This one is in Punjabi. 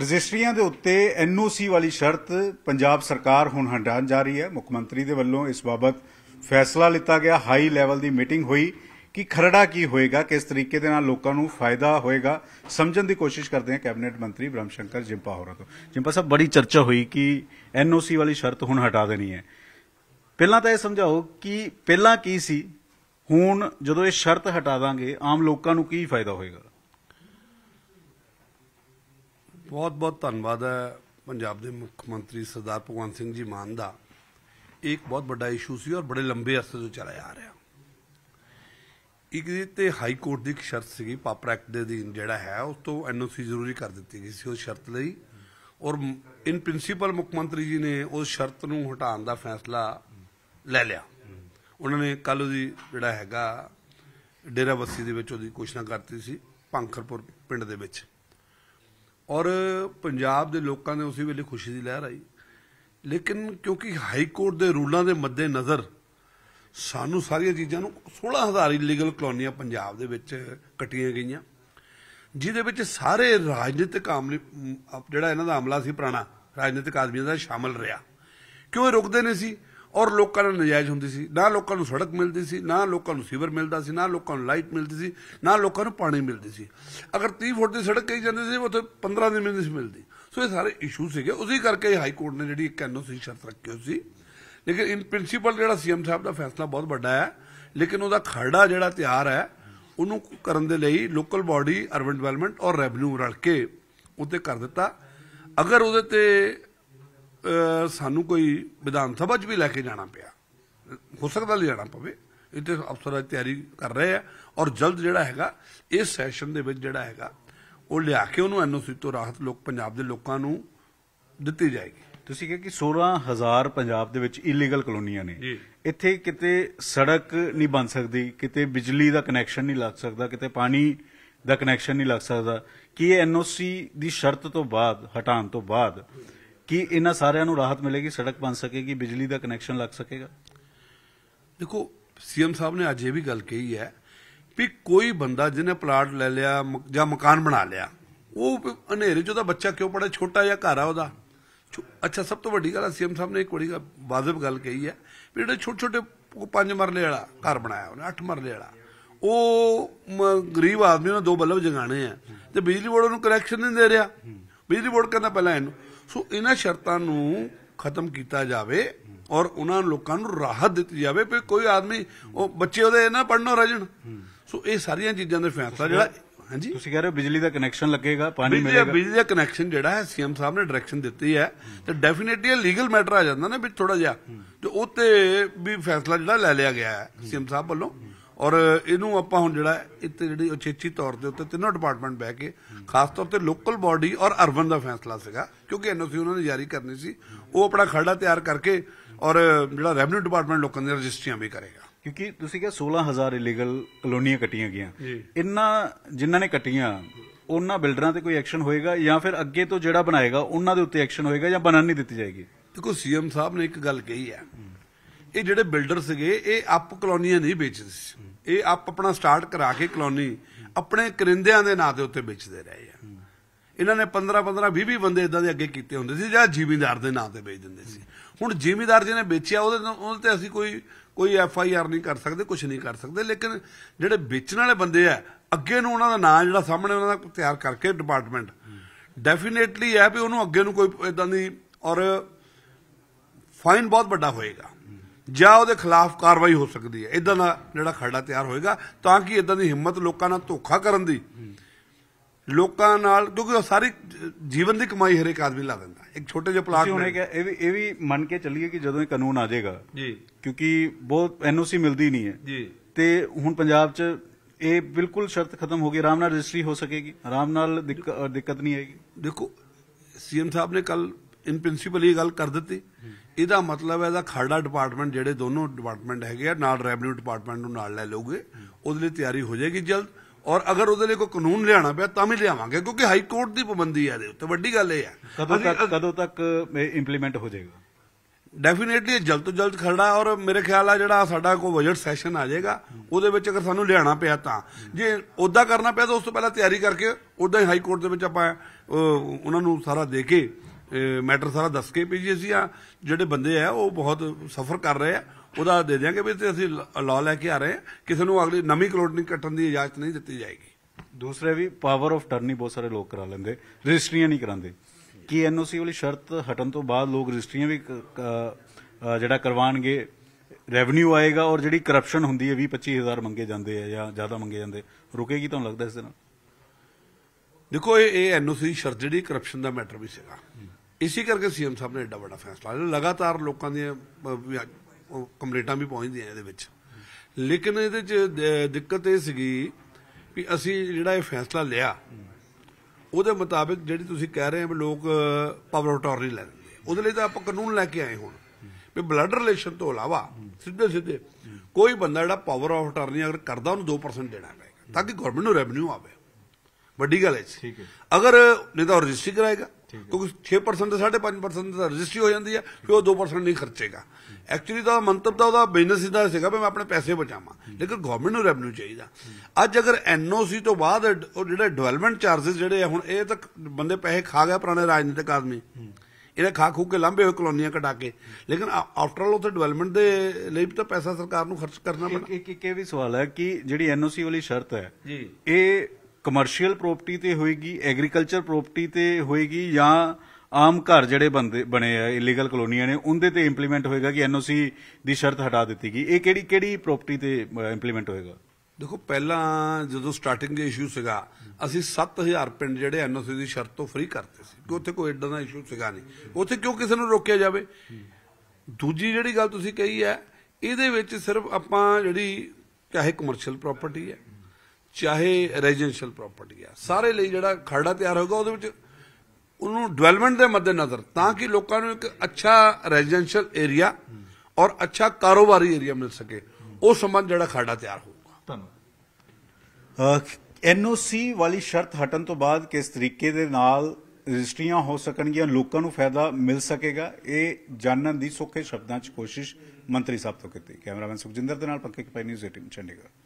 ਰਜਿਸਟਰੀਆਂ ਦੇ ਉੱਤੇ ਐਨਓਸੀ ਵਾਲੀ ਸ਼ਰਤ ਪੰਜਾਬ ਸਰਕਾਰ ਹੁਣ ਹਟਾਉਣ ਜਾ ਰਹੀ ਹੈ ਮੁੱਖ ਮੰਤਰੀ ਦੇ ਵੱਲੋਂ ਇਸ ਬਾਬਤ ਫੈਸਲਾ ਲਿੱਤਾ ਗਿਆ ਹਾਈ ਲੈਵਲ ਦੀ ਮੀਟਿੰਗ ਹੋਈ ਕਿ ਖਰੜਾ ਕੀ ਹੋਏਗਾ ਕਿਸ ਤਰੀਕੇ ਦੇ ਨਾਲ ਲੋਕਾਂ ਨੂੰ ਫਾਇਦਾ ਹੋਏਗਾ ਸਮਝਣ ਦੀ ਕੋਸ਼ਿਸ਼ ਕਰਦੇ ਹਾਂ ਕੈਬਨਿਟ ਮੰਤਰੀ ਬ੍ਰਹਮ ਸ਼ੰਕਰ ਜਿੰਪਾ ਹੋਰਾਂ ਤੋਂ ਜਿੰਪਾ ਸਾਹਿਬ ਬੜੀ ਚਰਚਾ ਹੋਈ ਕਿ ਐਨਓਸੀ ਵਾਲੀ ਸ਼ਰਤ ਹੁਣ ਹਟਾ ਦੇਣੀ ਹੈ ਪਹਿਲਾਂ ਤਾਂ ਇਹ ਸਮਝਾਓ ਕਿ ਪਹਿਲਾਂ ਕੀ ਸੀ ਹੁਣ ਜਦੋਂ ਇਹ ਸ਼ਰਤ ਹਟਾ ਦਾਂਗੇ ਆਮ ਲੋਕਾਂ ਨੂੰ ਕੀ ਫਾਇਦਾ ਹੋਏਗਾ ਬਹੁਤ ਬਹੁਤ ਧੰਨਵਾਦ ਹੈ ਪੰਜਾਬ ਦੇ ਮੁੱਖ ਮੰਤਰੀ ਸਰਦਾਰ ਭਗਵੰਤ ਸਿੰਘ ਜੀ ਮਾਨ ਦਾ ਇੱਕ ਬਹੁਤ ਵੱਡਾ ਇਸ਼ੂ ਸੀ ਔਰ ਬੜੇ ਲੰਬੇ ਅਰਸੇ ਤੋਂ ਚੱਲਿਆ ਆ ਰਿਹਾ ਇੱਕ ਤੇ ਹਾਈ ਕੋਰਟ ਦੀ ਇੱਕ ਸ਼ਰਤ ਸੀਗੀ ਪਾਪਰ ਐਕਟ ਦੇ ਅਧੀਨ ਜਿਹੜਾ ਹੈ ਉਸ ਤੋਂ ਐਨਓਸੀ ਜ਼ਰੂਰੀ ਕਰ ਦਿੱਤੀ ਗਈ ਸੀ ਉਸ ਸ਼ਰਤ ਲਈ ਔਰ ਇਨ ਪ੍ਰਿੰਸੀਪਲ ਮੁੱਖ ਮੰਤਰੀ ਜੀ ਨੇ ਉਸ ਸ਼ਰਤ ਨੂੰ ਹਟਾਉਣ ਦਾ ਫੈਸਲਾ ਲੈ ਲਿਆ ਉਹਨਾਂ ਨੇ ਕੱਲ ਉਹਦੀ ਜਿਹੜਾ ਹੈਗਾ ਡੇਰਾ ਬੱਸੀ ਦੇ ਵਿੱਚ ਉਹਦੀ ਨਾ ਕਰਤੀ ਸੀ ਪੰਖਰਪੁਰ ਪਿੰਡ ਦੇ ਵਿੱਚ ਔਰ ਪੰਜਾਬ ਦੇ ਲੋਕਾਂ ਨੇ ਉਸੇ ਵੇਲੇ ਖੁਸ਼ੀ ਦੀ ਲਹਿਰ ਆਈ ਲੇਕਿਨ ਕਿਉਂਕਿ ਹਾਈ ਕੋਰਟ ਦੇ ਰੂਲਾਂ ਦੇ ਮੱਦੇ ਨਜ਼ਰ ਸਾਨੂੰ ਸਾਰੀਆਂ ਚੀਜ਼ਾਂ ਨੂੰ 16000 ਇਲੀਗਲ ਕਲੋਨੀਆਂ ਪੰਜਾਬ ਦੇ ਵਿੱਚ ਕਟੀਆਂ ਗਈਆਂ ਜਿਹਦੇ ਵਿੱਚ ਸਾਰੇ ਰਾਜਨੀਤਿਕ ਆਮਲੇ ਜਿਹੜਾ ਇਹਨਾਂ ਦਾ ਹਮਲਾ ਸੀ ਪੁਰਾਣਾ ਰਾਜਨੀਤਿਕ ਆਦਮੀਆਂ ਦਾ ਸ਼ਾਮਲ ਰਿਹਾ ਕਿਉਂ ਰੁਕਦੇ ਨਹੀਂ ਸੀ ਔਰ ਲੋਕਾਂ ਨੂੰ ਨਜਾਇਜ਼ ਹੁੰਦੀ ਸੀ ਨਾ ਲੋਕਾਂ ਨੂੰ ਸੜਕ ਮਿਲਦੀ ਸੀ ਨਾ ਲੋਕਾਂ ਨੂੰ ਸੀਵਰ ਮਿਲਦਾ ਸੀ ਨਾ ਲੋਕਾਂ ਨੂੰ ਲਾਈਟ ਮਿਲਦੀ ਸੀ ਨਾ ਲੋਕਾਂ ਨੂੰ ਪਾਣੀ ਮਿਲਦੀ ਸੀ ਅਗਰ 30 ਫੁੱਟ ਦੀ ਸੜਕ ਕਹੀ ਜਾਂਦੀ ਸੀ ਉਥੇ 15 ਦਿਨ ਮਿਲਦੀ ਸੀ ਮਿਲਦੀ ਸੋ ਇਹ ਸਾਰੇ ਇਸ਼ੂ ਸੀਗੇ ਉਸੇ ਕਰਕੇ ਹਾਈ ਕੋਰਟ ਨੇ ਜਿਹੜੀ ਇੱਕ ਸੀ ਸ਼ਰਤ ਰੱਖੀ ਹੋਈ ਸੀ ਲੇਕਿਨ ਇਨ ਪ੍ਰਿੰਸੀਪਲ ਜਿਹੜਾ ਸੀਐਮ ਸਾਹਿਬ ਦਾ ਫੈਸਲਾ ਬਹੁਤ ਵੱਡਾ ਹੈ ਲੇਕਿਨ ਉਹਦਾ ਖਰੜਾ ਜਿਹੜਾ ਤਿਆਰ ਹੈ ਉਹਨੂੰ ਕਰਨ ਦੇ ਲਈ ਲੋਕਲ ਬਾਡੀ ਅਰਬਨ ਡਿਵੈਲਪਮੈਂਟ ਔਰ ਰੈਵਨਿਊ ਰਲ ਕੇ ਉੱਤੇ ਕਰ ਦਿੱਤਾ ਅਗਰ ਉਹਦੇ ਤੇ ਸਾਨੂੰ ਕੋਈ ਵਿਧਾਨ ਸਭਾ 'ਚ ਵੀ ਲੈ ਕੇ ਜਾਣਾ ਪਿਆ ਹੋ ਸਕਦਾ ਲੈ ਜਾਣਾ ਪਵੇ ਇੱਥੇ ਅਫਸਰ ਦੀ ਤਿਆਰੀ ਕਰ ਰਹੇ ਆ ਔਰ ਜਲਦ ਜਿਹੜਾ ਹੈਗਾ ਇਸ ਸੈਸ਼ਨ ਦੇ ਵਿੱਚ ਜਿਹੜਾ ਹੈਗਾ ਉਹ ਲਿਆ ਕੇ ਉਹਨੂੰ ਐਨਓਸੀ ਤੋਂ ਰਾਹਤ ਲੋਕ ਪੰਜਾਬ ਦੇ ਲੋਕਾਂ ਨੂੰ ਦਿੱਤੀ ਜਾਏਗੀ ਤੁਸੀਂ ਕਿਹਾ ਕਿ 16000 ਪੰਜਾਬ ਦੇ ਵਿੱਚ ਇਲੀਗਲ ਕਲੋਨੀਆਂ ਨੇ ਇੱਥੇ ਕਿਤੇ ਸੜਕ ਨਹੀਂ ਬਣ ਸਕਦੀ ਕਿਤੇ ਬਿਜਲੀ ਦਾ ਕਨੈਕਸ਼ਨ ਨਹੀਂ ਲੱਗ ਸਕਦਾ ਕਿਤੇ ਪਾਣੀ ਦਾ ਕਨੈਕਸ਼ਨ ਨਹੀਂ ਲੱਗ ਸਕਦਾ ਕਿ ਇਹ ਐਨਓਸੀ ਦੀ ਸ਼ਰਤ ਤੋਂ ਬਾਅਦ ਹਟਾਉਣ ਤੋਂ ਬਾਅਦ ਕੀ ਇਹਨਾਂ ਸਾਰਿਆਂ ਨੂੰ ਰਾਹਤ ਮਿਲੇਗੀ ਸੜਕ ਬਣ ਸਕੇਗੀ ਬਿਜਲੀ ਦਾ ਕਨੈਕਸ਼ਨ ਲੱਗ ਸਕੇਗਾ ਦੇਖੋ ਸੀਐਮ ਸਾਹਿਬ ਨੇ ਅੱਜ ਇਹ ਵੀ ਗੱਲ ਕਹੀ ਹੈ ਵੀ ਕੋਈ ਬੰਦਾ ਜਿਹਨੇ ਪਲਾਟ ਲੈ ਲਿਆ ਜਾਂ ਮਕਾਨ ਬਣਾ ਲਿਆ ਉਹ ਹਨੇਰੇ 'ਚ ਉਹਦਾ ਬੱਚਾ ਕਿਉਂ ਪੜਾ ਛੋਟਾ ਜਿਹਾ ਘਰ ਆ ਉਹਦਾ ਅੱਛਾ ਸਭ ਤੋਂ ਵੱਡੀ ਗੱਲ ਸੀਐਮ ਸਾਹਿਬ ਨੇ ਇੱਕ ਬੜੀ ਵਾਜ਼ਬ ਗੱਲ ਕਹੀ ਹੈ ਵੀ ਜਿਹੜੇ ਛੋਟੇ ਛੋਟੇ ਪੰਜ ਮਰਲੇ ਵਾਲਾ ਘਰ ਬਣਾਇਆ ਉਹਨੇ ਅੱਠ ਮਰਲੇ ਵਾਲਾ ਉਹ ਗਰੀਬ ਆਦਮੀ ਨੂੰ ਦੋ ਬੱਲਬ ਜਗਾਣੇ ਆ ਤੇ ਬਿਜਲੀ ਬੋਰਡ ਨੂੰ ਕਨੈਕਸ਼ਨ ਨਹੀਂ ਦੇ ਰਿਹਾ ਬਿਜਲੀ ਬੋਰਡ ਕਹਿੰਦਾ ਪਹਿਲਾਂ ਇਹਨੂੰ ਸੋ ਇਹਨਾਂ ਸ਼ਰਤਾਂ ਨੂੰ ਖਤਮ ਕੀਤਾ ਜਾਵੇ ਔਰ ਉਹਨਾਂ ਲੋਕਾਂ ਨੂੰ ਰਾਹਤ ਦਿੱਤੀ ਜਾਵੇ ਕਿ ਕੋਈ ਆਦਮੀ ਉਹ ਬੱਚੇ ਉਹਦੇ ਨਾ ਪੜਨੋਂ ਰਜਣ ਸੋ ਇਹ ਸਾਰੀਆਂ ਚੀਜ਼ਾਂ ਦੇ ਫੈਸਲਾ ਜਿਹੜਾ ਹਾਂਜੀ ਤੁਸੀਂ ਕਹ ਰਹੇ ਹੋ ਬਿਜਲੀ ਦਾ ਕਨੈਕਸ਼ਨ ਲੱਗੇਗਾ ਪਾਣੀ ਮਿਲੇਗਾ ਬਿਜਲੀ ਦਾ ਕਨੈਕਸ਼ਨ ਜਿਹੜਾ ਹੈ ਸੀਐਮ ਸਾਹਿਬ ਨੇ ਡਾਇਰੈਕਸ਼ਨ ਦਿੱਤੀ ਹੈ ਤੇ ਡੈਫੀਨਿਟਲੀ ਇਹ ਲੀਗਲ ਮੈਟਰ ਆ ਜਾਂਦਾ ਨਾ ਵਿੱਚ ਥੋੜਾ ਜਿਹਾ ਤੇ ਉੱਤੇ ਵੀ ਫੈਸਲਾ ਜਿਹੜਾ ਲੈ ਲਿਆ ਗਿਆ ਹੈ ਸੀਐਮ ਸਾਹਿਬ ਵੱਲੋਂ ਔਰ ਇਹਨੂੰ ਆਪਾਂ ਹੁਣ ਜਿਹੜਾ ਇੱਥੇ ਜਿਹੜੀ ਉਚੇਚੀ ਤੌਰ ਦੇ ਉੱਤੇ ਤਿੰਨੋਂ ਡਿਪਾਰਟਮੈਂਟ ਬੈ ਕੇ ਖਾਸ ਤੌਰ ਤੇ ਲੋਕਲ ਬਾਡੀ ਔਰ ਅਰਬਨ ਦਾ ਫੈਸਲਾ ਸੀਗਾ ਕਿਉਂਕਿ ਐਨਓਸੀ ਉਹਨਾਂ ਨੇ ਜਾਰੀ ਕਰਨੀ ਸੀ ਉਹ ਆਪਣਾ ਖਰੜਾ ਤਿਆਰ ਕਰਕੇ ਔਰ ਜਿਹੜਾ ਰੈਵਨਿਊ ਡਿਪਾਰਟਮੈਂਟ ਲੋਕਾਂ ਦੀਆਂ ਰਜਿਸਟਰੀਆਂ ਵੀ ਕਰੇਗਾ ਕਿਉਂਕਿ ਤੁਸੀਂ ਕਿਹਾ 16000 ਇਲੀਗਲ ਕਲੋਨੀਆਂ ਕੱਟੀਆਂ ਗਈਆਂ ਇੰਨਾ ਜਿਨ੍ਹਾਂ ਨੇ ਕੱਟੀਆਂ ਉਹਨਾਂ ਬਿਲਡਰਾਂ ਤੇ ਕੋਈ ਐਕਸ਼ਨ ਹੋਏਗਾ ਜਾਂ ਫਿਰ ਅੱਗੇ ਤੋਂ ਜਿਹੜਾ ਬਣਾਏਗਾ ਉਹਨਾਂ ਦੇ ਉੱਤੇ ਐਕਸ਼ਨ ਹੋਏਗਾ ਜਾਂ ਬਣਨ ਨਹੀਂ ਦਿੱਤੀ ਜਾਏਗੀ ਦੇਖੋ ਸੀਐਮ ਸਾਹਿਬ ਨੇ ਇੱਕ ਗੱਲ ਕਹੀ ਹੈ ਇਹ ਜਿਹੜੇ ਬਿਲਡਰ ਸੀਗੇ ਇਹ ਆਪ ਕਲੋਨੀਆਂ ਨਹੀਂ ਵੇਚਦੇ ਸੀ ਇਹ ਆਪ ਆਪਣਾ ਸਟਾਰਟ ਕਰਾ ਕੇ ਕਲੋਨੀ ਆਪਣੇ ਕਰਿੰਦਿਆਂ ਦੇ ਨਾਂ ਦੇ ਉੱਤੇ ਵੇਚਦੇ ਰਹੇ ਆ ਇਹਨਾਂ ਨੇ 15 15 20 20 ਬੰਦੇ ਇਦਾਂ ਦੇ ਅੱਗੇ ਕੀਤੇ ਹੁੰਦੇ ਸੀ ਜਿਹੜਾ ਜ਼ਿਮੀਂਦਾਰ ਦੇ ਨਾਂ ਤੇ ਵੇਚ ਦਿੰਦੇ ਸੀ ਹੁਣ ਜ਼ਿਮੀਂਦਾਰ ਜੀ ਨੇ ਵੇਚਿਆ ਉਹਦੇ ਉਹਦੇ ਤੇ ਅਸੀਂ ਕੋਈ ਕੋਈ ਐਫ ਆਈ ਆਰ ਨਹੀਂ ਕਰ ਸਕਦੇ ਕੁਝ ਨਹੀਂ ਕਰ ਸਕਦੇ ਲੇਕਿਨ ਜਿਹੜੇ ਵੇਚਣ ਵਾਲੇ ਬੰਦੇ ਆ ਅੱਗੇ ਨੂੰ ਉਹਨਾਂ ਦਾ ਨਾਂ ਜਿਹੜਾ ਸਾਹਮਣੇ ਉਹਨਾਂ ਦਾ ਤਿਆਰ ਕਰਕੇ ਡਿਪਾਰਟਮੈਂਟ ਡੈਫੀਨੇਟਲੀ ਹੈ ਵੀ ਉਹਨੂੰ ਅੱਗੇ ਨੂੰ ਕੋਈ ਇਦਾਂ ਦੀ ਔਰ ਫਾਈਨ ਬਹੁਤ ਵੱਡਾ ਹੋਏਗਾ ਜਾਂ ਉਹਦੇ ਖਿਲਾਫ ਕਾਰਵਾਈ ਹੋ ਸਕਦੀ ਹੈ ਇਦਾਂ ਦਾ ਜਿਹੜਾ ਖੜਾ ਤਿਆਰ ਹੋਏਗਾ ਤਾਂ ਕਿ ਇਦਾਂ ਦੀ ਹਿੰਮਤ ਲੋਕਾਂ ਨਾਲ ਧੋਖਾ ਕਰਨ ਦੀ ਲੋਕਾਂ ਨਾਲ ਕਿਉਂਕਿ ਸਾਰੀ ਜੀਵਨ ਦੀ ਕਮਾਈ ਹਰੇਕ ਆਦਮੀ ਲਾ ਦਿੰਦਾ ਇੱਕ ਛੋਟੇ ਜਿਹੇ ਪਲਾਟ ਨੇ ਇਹ ਵੀ ਇਹ ਵੀ ਮੰਨ ਕੇ ਚੱਲੀਏ ਕਿ ਜਦੋਂ ਇਹ ਕਾਨੂੰਨ ਆ ਜਾਏਗਾ ਜੀ ਕਿਉਂਕਿ ਬਹੁਤ ਐਨਓਸੀ ਮਿਲਦੀ ਨਹੀਂ ਹੈ ਜੀ ਤੇ ਹੁਣ ਪੰਜਾਬ 'ਚ ਇਹ ਬਿਲਕੁਲ ਸ਼ਰਤ ਖਤਮ ਹੋ ਗਈ ਆਰਾਮ ਨਾਲ ਰਜਿਸਟਰੀ ਹੋ ਸਕੇਗੀ ਆਰਾਮ ਨਾਲ ਦਿੱਕਤ ਨਹੀਂ ਆਏਗੀ ਦੇਖੋ ਸੀਐਮ ਸਾਹਿਬ ਨੇ ਕੱਲ ਇਨ ਪ੍ਰਿੰਸੀਪਲ ਇਹ ਗੱਲ ਕਰ ਦਿੱਤੀ ਇਹਦਾ ਮਤਲਬ ਹੈ ਇਹਦਾ ਖਾੜਾ ਡਿਪਾਰਟਮੈਂਟ ਜਿਹੜੇ ਦੋਨੋਂ ਡਿਪਾਰਟਮੈਂਟ ਹੈਗੇ ਆ ਨਾਲ ਰੈਵਨਿਊ ਡਿਪਾਰਟਮੈਂਟ ਨੂੰ ਨਾਲ ਲੈ ਲਓਗੇ ਉਹਦੇ ਲਈ ਤਿਆਰੀ ਹੋ ਜਾਏਗੀ ਜਲਦ ਔਰ ਅਗਰ ਉਹਦੇ ਲਈ ਕੋਈ ਕਾਨੂੰਨ ਲਿਆਣਾ ਪਿਆ ਤਾਂ ਵੀ ਲਿਆਵਾਂਗੇ ਕਿਉਂਕਿ ਹਾਈ ਕੋਰਟ ਦੀ ਪਾਬੰਦੀ ਹੈ ਇਹਦੇ ਉੱਤੇ ਵੱਡੀ ਗੱਲ ਇਹ ਹੈ ਕਦੋਂ ਤੱਕ ਕਦੋਂ ਤੱਕ ਇੰਪਲੀਮੈਂਟ ਹੋ ਜਾਏਗਾ ਡੈਫੀਨੇਟਲੀ ਜਲਦ ਤੋਂ ਜਲਦ ਖੜਾ ਔਰ ਮੇਰੇ ਖਿਆਲ ਆ ਜਿਹੜਾ ਸਾਡਾ ਕੋ ਬਜਟ ਸੈਸ਼ਨ ਆ ਜਾਏਗਾ ਉਹਦੇ ਵਿੱਚ ਅਗਰ ਸਾਨੂੰ ਲਿਆਣਾ ਪਿਆ ਤਾਂ ਜੇ ਉਦਾਂ ਕਰਨਾ ਪਿਆ ਤਾਂ ਉਸ ਤੋਂ ਪਹਿਲਾਂ ਤਿਆਰੀ ਕਰਕੇ ਉਦਾਂ ਹੀ ਹਾਈ ਕੋਰਟ ਦੇ ਵਿੱਚ ਆਪਾਂ ਉਹਨਾਂ ਨੂੰ ਸਾਰਾ ਦੇ ਕੇ ਮੈਟਰ ਸਾਰਾ ਦੱਸ ਕੇ ਵੀ ਜੀ ਅਸੀਂ ਆ ਜਿਹੜੇ ਬੰਦੇ ਆ ਉਹ ਬਹੁਤ ਸਫਰ ਕਰ ਰਹੇ ਆ ਉਹਦਾ ਦੇ ਦਿਆਂਗੇ ਵੀ ਤੇ ਅਸੀਂ ਲਾ ਲੈ ਕੇ ਆ ਰਹੇ ਆ ਕਿਸੇ ਨੂੰ ਅਗਲੀ ਨਵੀਂ ਕਲੋਨੀ ਕੱਟਣ ਦੀ ਇਜਾਜ਼ਤ ਨਹੀਂ ਦਿੱਤੀ ਜਾਏਗੀ ਦੂਸਰੇ ਵੀ ਪਾਵਰ ਆਫ ਟਰਨੀ ਬਹੁਤ ਸਾਰੇ ਲੋਕ ਕਰਾ ਲੈਂਦੇ ਰਜਿਸਟਰੀਆਂ ਨਹੀਂ ਕਰਾਉਂਦੇ ਕੀ ਐਨਓਸੀ ਵਾਲੀ ਸ਼ਰਤ ਹਟਣ ਤੋਂ ਬਾਅਦ ਲੋਕ ਰਜਿਸਟਰੀਆਂ ਵੀ ਜਿਹੜਾ ਕਰਵਾਣਗੇ ਰੈਵਨਿਊ ਆਏਗਾ ਔਰ ਜਿਹੜੀ ਕਰਪਸ਼ਨ ਹੁੰਦੀ ਹੈ 20 25000 ਮੰਗੇ ਜਾਂਦੇ ਆ ਜਾਂ ਜ਼ਿਆਦਾ ਮੰਗੇ ਜਾਂਦੇ ਰੁਕੇਗੀ ਤੁਹਾਨੂੰ ਲੱਗਦਾ ਇਸ ਦੇ ਨਾਲ ਦੇਖੋ ਇਹ ਐਨਓਸੀ ਸ਼ਰਤ ਜਿਹੜੀ ਕਰਪਸ਼ਨ ਦਾ ਮੈਟਰ ਵੀ ਸੀਗਾ ਇਸੇ ਕਰਕੇ ਸੀਐਮ ਸਾਹਿਬ ਨੇ ਐਡਾ ਵੱਡਾ ਫੈਸਲਾ ਲਿਆ ਲਗਾਤਾਰ ਲੋਕਾਂ ਦੀਆਂ ਕੰਪਲੇਟਾਂ ਵੀ ਪਹੁੰਚਦੀਆਂ ਇਹਦੇ ਵਿੱਚ ਲੇਕਿਨ ਇਹਦੇ ਚ ਦਿੱਕਤ ਇਹ ਸੀਗੀ ਕਿ ਅਸੀਂ ਜਿਹੜਾ ਇਹ ਫੈਸਲਾ ਲਿਆ ਉਹਦੇ ਮੁਤਾਬਿਕ ਜਿਹੜੀ ਤੁਸੀਂ ਕਹਿ ਰਹੇ ਹੋ ਲੋਕ ਪਾਵਰ ਆਫ ਅਟਾਰਨੀ ਲੈ ਲੈਂਦੇ ਉਹਦੇ ਲਈ ਤਾਂ ਆਪਾਂ ਕਾਨੂੰਨ ਲੈ ਕੇ ਆਏ ਹੁਣ ਵੀ ਬਲੱਡ ਰਿਲੇਸ਼ਨ ਤੋਂ ਇਲਾਵਾ ਸਿੱਧੇ ਸਿੱਧੇ ਕੋਈ ਬੰਦਾ ਜਿਹੜਾ ਪਾਵਰ ਆਫ ਅਟਾਰਨੀ ਅਗਰ ਕਰਦਾ ਉਹਨੂੰ 2% ਦੇਣਾ ਪਏਗਾ ਤਾਂ ਕਿ ਗਵਰਨਮੈਂਟ ਨੂੰ ਰੈਵਨਿਊ ਆਵੇ ਵੱਡੀ ਗੱਲ ਹੈ ਠੀਕ ਹੈ ਅਗਰ ਨਹੀਂ ਤਾਂ ਰਜਿਸਟਰ ਕਰਾਏਗਾ ਕਿਉਂਕਿ 6% ਤੇ 5.5% ਦਾ ਰਜਿਸਟਰੀ ਹੋ ਜਾਂਦੀ ਹੈ ਕਿ ਉਹ 2% ਨਹੀਂ ਖਰਚੇਗਾ ਐਕਚੁਅਲੀ ਤਾਂ ਮੰਤਵ ਤਾਂ ਉਹਦਾ ਬਿਜ਼ਨਸ ਇਹਦਾ ਸੀਗਾ ਵੀ ਮੈਂ ਆਪਣੇ ਪੈਸੇ ਬਚਾਵਾਂ ਲੇਕਿਨ ਗਵਰਨਮੈਂਟ ਨੂੰ ਰੈਵਨਿਊ ਚਾਹੀਦਾ ਅੱਜ ਅਗਰ ਐਨਓਸੀ ਤੋਂ ਬਾਅਦ ਉਹ ਜਿਹੜੇ ਡਿਵੈਲਪਮੈਂਟ ਚਾਰजेस ਜਿਹੜੇ ਹੁਣ ਇਹ ਤਾਂ ਬੰਦੇ ਪੈਸੇ ਖਾ ਗਿਆ ਪੁਰਾਣੇ ਰਾਜਨੀਤਿਕ ਆਦਮੀ ਇਹਨੇ ਖਾ ਖੂ ਕੇ ਲੰਬੇ ਹੋਏ ਕਲੋਨੀਆਂ ਕਟਾ ਕੇ ਲੇਕਿਨ ਆਫਟਰ ਆਲ ਉਥੇ ਡਿਵੈਲਪਮੈਂਟ ਦੇ ਲਈ ਤਾਂ ਪੈਸਾ ਸਰਕਾਰ ਨੂੰ ਖਰਚ ਕਰਨਾ ਪੈਣਾ ਇੱਕ ਇੱਕ ਇਹ ਵੀ ਸਵਾਲ ਹੈ ਕਿ ਜਿਹੜੀ ਐਨਓਸੀ ਵਾਲੀ ਸ਼ਰਤ ਹੈ ਜੀ ਇਹ ਕਮਰਸ਼ੀਅਲ ਪ੍ਰਾਪਰਟੀ ਤੇ ਹੋਏਗੀ ਐਗਰੀਕਲਚਰ ਪ੍ਰਾਪਰਟੀ ਤੇ ਹੋਏਗੀ ਜਾਂ ਆਮ ਘਰ ਜਿਹੜੇ ਬੰਦੇ ਬਣੇ ਆ ਇਲੀਗਲ ਕਲੋਨੀਆਂ ਨੇ ਉਹਦੇ ਤੇ ਇੰਪਲੀਮੈਂਟ ਹੋਏਗਾ ਕਿ ਐਨਓਸੀ ਦੀ ਸ਼ਰਤ ਹਟਾ ਦਿੱਤੀ ਗਈ ਇਹ ਕਿਹੜੀ ਕਿਹੜੀ ਪ੍ਰਾਪਰਟੀ ਤੇ ਇੰਪਲੀਮੈਂਟ ਹੋਏਗਾ ਦੇਖੋ ਪਹਿਲਾਂ ਜਦੋਂ ਸਟਾਰਟਿੰਗ ਦੇ ਇਸ਼ੂ ਸੀਗਾ ਅਸੀਂ 7000 ਪਿੰਡ ਜਿਹੜੇ ਐਨਓਸੀ ਦੀ ਸ਼ਰਤ ਤੋਂ ਫ੍ਰੀ ਕਰਤੇ ਸੀ ਕਿ ਉੱਥੇ ਕੋਈ ਐਡਾ ਦਾ ਇਸ਼ੂ ਸੀਗਾ ਨਹੀਂ ਉੱਥੇ ਕਿਉਂ ਕਿਸੇ ਨੂੰ ਰੋਕਿਆ ਜਾਵੇ ਦੂਜੀ ਜਿਹੜੀ ਗੱਲ ਤੁਸੀਂ ਕਹੀ ਹੈ ਇਹਦੇ ਵਿੱਚ ਸਿਰਫ ਆਪਾਂ ਜਿਹੜੀ ਚਾਹੇ ਕਮਰਸ਼ੀਅਲ ਪ੍ਰਾਪਰਟੀ ਹੈ ਚਾਹੇ ਰੈਜ਼ੀਡੈਂਸ਼ੀਅਲ ਪ੍ਰਾਪਰਟੀ ਆ ਸਾਰੇ ਲਈ ਜਿਹੜਾ ਖਰੜਾ ਤਿਆਰ ਹੋਗਾ ਉਹਦੇ ਵਿੱਚ ਉਹਨੂੰ ਡਿਵੈਲਪਮੈਂਟ ਦੇ ਮੱਦੇ ਨਜ਼ਰ ਤਾਂ ਕਿ ਲੋਕਾਂ ਨੂੰ ਇੱਕ ਅੱਛਾ ਰੈਜ਼ੀਡੈਂਸ਼ੀਅਲ ਏਰੀਆ ਔਰ ਅੱਛਾ ਕਾਰੋਬਾਰੀ ਏਰੀਆ ਮਿਲ ਸਕੇ ਉਹ ਸੰਬੰਧ ਜਿਹੜਾ ਖਰੜਾ ਤਿਆਰ ਹੋਊਗਾ ਧੰਨਵਾਦ ਐਨਓਸੀ ਵਾਲੀ ਸ਼ਰਤ ਹਟਣ ਤੋਂ ਬਾਅਦ ਕਿਸ ਤਰੀਕੇ ਦੇ ਨਾਲ ਰਜਿਸਟਰੀਆਂ ਹੋ ਸਕਣਗੀਆਂ ਲੋਕਾਂ ਨੂੰ ਫਾਇਦਾ ਮਿਲ ਸਕੇਗਾ ਇਹ ਜਾਣਨ ਦੀ ਸੋਖੇ ਸ਼ਬਦਾਂ 'ਚ ਕੋਸ਼ਿਸ਼ ਮੰਤਰੀ ਸਾਹਿਬ ਤੋਂ ਕੀਤੀ ਕੈਮਰਾਮੈਨ ਸੁਖਜਿੰਦਰ ਦੇ ਨਾਲ ਪੱਕੇ ਕਿਪਾਈ ਨਿਊਜ਼ 18 ਚੰਡੀਗੜ੍ਹ